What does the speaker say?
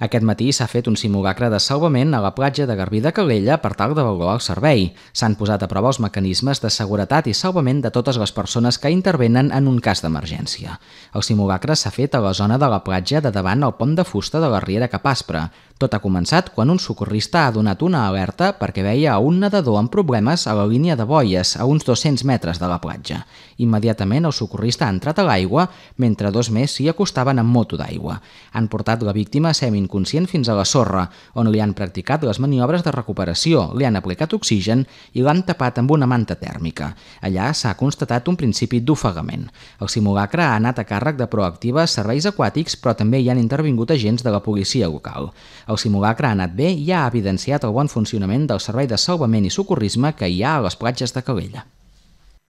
Aquest matí s'ha fet un simulacre de salvament a la platja de Garbí de Calella per tal de valorar el servei. S'han posat a prova els mecanismes de seguretat i salvament de totes les persones que intervenen en un cas d'emergència. El simulacre s'ha fet a la zona de la platja de davant el pont de fusta de la Riera Capaspre. Tot ha començat quan un socorrista ha donat una alerta perquè veia a un nedador amb problemes a la línia de boies, a uns 200 metres de la platja. Immediatament el socorrista ha entrat a l'aigua, mentre dos més s'hi acostaven amb moto d'aigua. Han portat la víctima semi-inconscient fins a la sorra, on li han practicat les maniobres de recuperació, li han aplicat oxigen i l'han tapat amb una manta tèrmica. Allà s'ha constatat un principi d'ofegament. El simulacre ha anat a càrrec de proactives serveis aquàtics, però també hi han intervingut agents de la policia local. El simulacre ha anat bé i ha evidenciat el bon funcionament del servei de salvament i socorrisme que hi ha a les platges de Calella.